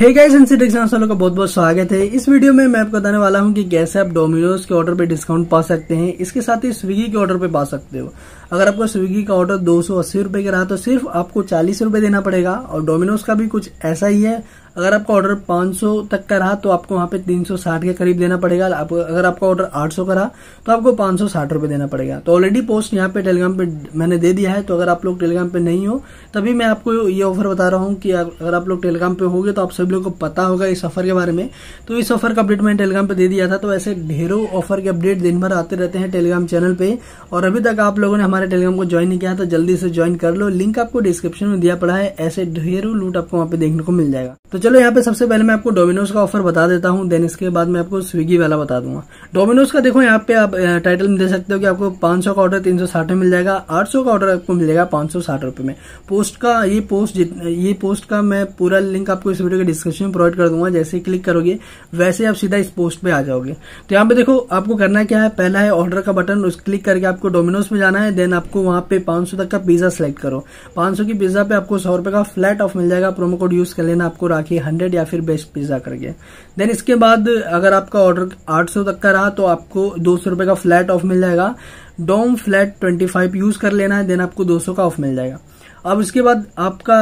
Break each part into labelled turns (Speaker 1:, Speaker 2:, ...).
Speaker 1: hey guys एनसीट वालों का बहुत बहुत स्वागत है इस वीडियो में मैं आपको बताने वाला हूं कि कैसे आप डोमिनोज के ऑर्डर पे डिस्काउंट पा सकते हैं इसके साथ ही स्विगी के ऑर्डर पे पा सकते हो अगर आपको स्विगी का ऑर्डर दो सौ अस्सी रुपए का रहा तो सिर्फ आपको चालीस रुपए देना पड़ेगा और डोमिनोज का भी कुछ ऐसा ही है अगर आपका ऑर्डर 500 तक का रहा तो आपको वहां पे 360 के करीब देना पड़ेगा आप, अगर आपका ऑर्डर 800 का रहा तो आपको पांच सौ देना पड़ेगा तो ऑलरेडी पोस्ट यहाँ पे टेलीग्राम पे मैंने दे दिया है तो अगर आप लोग टेलीग्राम पे नहीं हो तभी मैं आपको ये ऑफर बता रहा हूँ कि अगर आप लोग टेलीग्राम पे होगे तो आप सभी लोग को पता होगा इस ऑफर के बारे में तो इस ऑफर का अपडेट मैंने टेलीग्राम पे दे दिया था तो ऐसे ढेरों ऑफर के अपडेट दिन भर आते रहते हैं टेलीग्राम चैनल पे और अभी तक आप लोगों ने हमारे टेलीग्राम को ज्वाइन नहीं किया तो जल्दी से ज्वाइन कर लो लिंक आपको डिस्क्रिप्शन में दिया पड़ा है ऐसे ढेरों लूट आपको वहाँ पे देखने को मिल जाएगा तो चलो यहाँ पे सबसे पहले मैं आपको डोमिनोज का ऑफर बता देता हूँ देन इसके बाद मैं आपको स्विगी वाला बता दूंगा डोमिनोज का देखो यहाँ पे आप टाइटल दे सकते हो कि आपको 500 का ऑर्डर 360 में मिल जाएगा 800 का ऑर्डर आपको मिलेगा पाँच सौ रुपए में पोस्ट का ये पोस्ट ये पोस्ट का मैं पूरा लिंक आपको इस वीडियो के डिस्क्रिप्शन में प्रोवाइड कर दूंगा जैसे क्लिक करोगे वैसे आप सीधा इस पोस्ट पे आ जाओगे तो यहाँ पे देखो आपको करना क्या है पहला है ऑर्डर का बटन उस क्लिक करके आपको डोमिनोज में जाना है देन आपको वहाँ पे 500 तक का पिज्जा सेलेक्ट करो सौ की पिज्जा पे आपको सौ रुपए का फ्लैट ऑफ मिल जाएगा प्रोमो कोड यूज कर लेना आपको राखी ये हंड्रेड या फिर बेस्ट पिज्ज़ा करके देन इसके बाद अगर आपका ऑर्डर आठ सौ तक का रहा तो आपको दो सौ रुपये का फ्लैट ऑफ मिल जाएगा डोम फ्लैट ट्वेंटी फाइव यूज़ कर लेना है देन आपको दो सौ का ऑफ मिल जाएगा अब इसके बाद आपका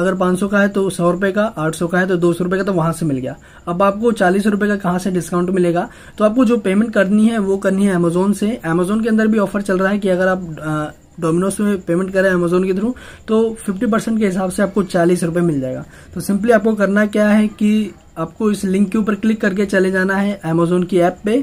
Speaker 1: अगर 500 का है तो सौ रुपए का 800 का है तो दो सौ रुपये का तो वहां से मिल गया अब आपको चालीस रुपए का कहां से डिस्काउंट मिलेगा तो आपको जो पेमेंट करनी है वो करनी है अमेजोन से अमेजोन के अंदर भी ऑफर चल रहा है कि अगर आप डोमिनोज में पेमेंट करें अमेजोन के थ्रू तो 50 परसेंट के हिसाब से आपको चालीस रुपये मिल जाएगा तो सिंपली आपको करना क्या है कि आपको इस लिंक के ऊपर क्लिक करके चले जाना है अमेजोन की ऐप पे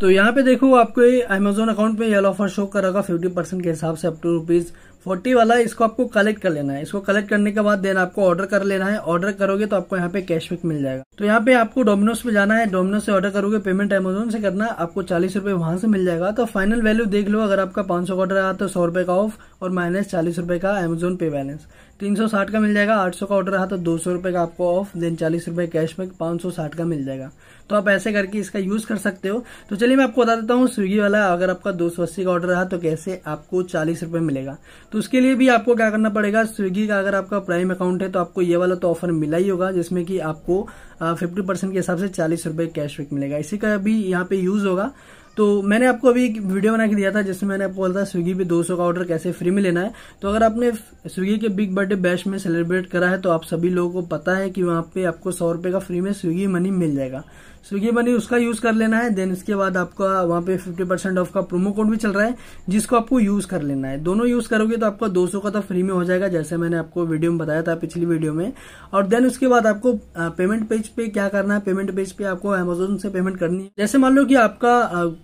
Speaker 1: तो यहाँ पे देखो आपको अमेजोन अकाउंट पे येलो ऑफर शो करेगा फिफ्टी परसेंट के हिसाब से अप टू रुपीज फोर्टी वाला इसको आपको कलेक्ट कर लेना है इसको कलेक्ट करने के बाद देन आपको ऑर्डर कर लेना है ऑर्डर करोगे तो आपको यहाँ पे कैशबैक मिल जाएगा तो यहाँ पे आपको डोमिनोज पे जाना है डोमिनोज से ऑर्डर करोगे पेमेंट अमेजोन से करना आपको चालीस रूपये वहां से मिल जाएगा तो फाइनल वैल्यू देख लो अगर आपका पांच सौ ऑर्डर आया तो सौ रुपए का ऑफ और माइनस चालीस रूपये का अमेजोन पे बैलेंस 360 का मिल जाएगा 800 का ऑर्डर रहा तो दो सौ का आपको ऑफ देन चालीस रुपये कैशबैक पांच सौ साठ का मिल जाएगा तो आप ऐसे करके इसका यूज़ कर सकते हो तो चलिए मैं आपको बता देता हूँ स्विगी वाला अगर आपका दो सौ अस्सी का ऑर्डर रहा तो कैसे आपको चालीस रुपए मिलेगा तो उसके लिए भी आपको क्या करना पड़ेगा स्विगी का अगर आपका प्राइम अकाउंट है तो आपको ये वाला तो ऑफर मिला ही होगा जिसमें कि आपको फिफ्टी परसेंट के हिसाब से चालीस कैश कैशबैक मिलेगा इसी का भी यहाँ पे यूज़ होगा तो मैंने आपको अभी एक वीडियो बना के दिया था जिसमें मैंने आपको बोला था स्विगी पे 200 का ऑर्डर कैसे फ्री में लेना है तो अगर आपने स्विगी के बिग बर्थडे बैश में सेलिब्रेट करा है तो आप सभी लोगों को पता है कि वहाँ पे आपको सौ रुपये का फ्री में स्विगी मनी मिल जाएगा स्विगी मनी उसका यूज कर लेना है देन इसके बाद आपका वहां पे 50 परसेंट ऑफ का प्रोमो कोड भी चल रहा है जिसको आपको यूज कर लेना है दोनों यूज करोगे तो आपका 200 का तो फ्री में हो जाएगा जैसे मैंने आपको वीडियो में बताया था पिछली वीडियो में और देन उसके बाद आपको पेमेंट पेज पे क्या करना है पेमेंट पेज पे आपको अमेजोन से पेमेंट करनी है जैसे मान लो कि आपका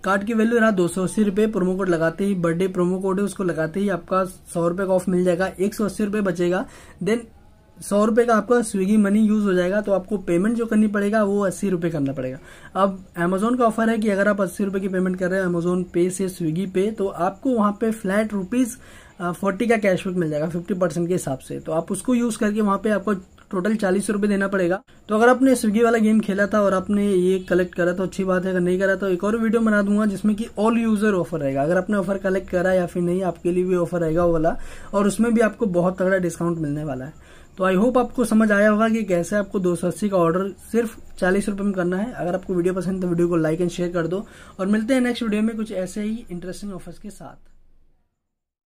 Speaker 1: कार्ड की वैल्यू रहा दो सौ अस्सी प्रोमो कोड लगाते ही बर्थडे प्रोमो कोड है उसको लगाते ही आपका सौ का ऑफ मिल जाएगा एक सौ अस्सी बचेगा देन सौ रुपये का आपका स्विगी मनी यूज़ हो जाएगा तो आपको पेमेंट जो करनी पड़ेगा वो अस्सी रुपये करना पड़ेगा अब अमेजोन का ऑफर है कि अगर आप अस्सी रुपये की पेमेंट कर रहे हैं अमेजोन पे से स्विगी पे तो आपको वहाँ पे फ्लैट रुपीज़ फोर्टी का कैशबैक मिल जाएगा फिफ्टी परसेंट के हिसाब से तो आप उसको यूज़ करके वहाँ पे आपको टोटल चालीस रुपये देना पड़ेगा तो अगर आपने स्विगी वाला गेम खेला था और आपने ये कलेक्ट करा तो अच्छी बात है अगर नहीं करा तो एक और वीडियो बना दूंगा जिसमें कि ऑल यूजर ऑफर रहेगा अगर आपने ऑफर कलेक्ट करा या फिर नहीं आपके लिए भी ऑफर रहेगा वो वाला और उसमें भी आपको बहुत तगड़ा डिस्काउंट मिलने वाला है तो आई होप आपको समझ आया होगा कि कैसे आपको दो का ऑर्डर सिर्फ चालीस रुपये में करना है अगर आपको वीडियो पसंद है तो वीडियो को लाइक एंड शेयर कर दो और मिलते हैं नेक्स्ट वीडियो में कुछ ऐसे ही इंटरेस्टिंग ऑफर्स के साथ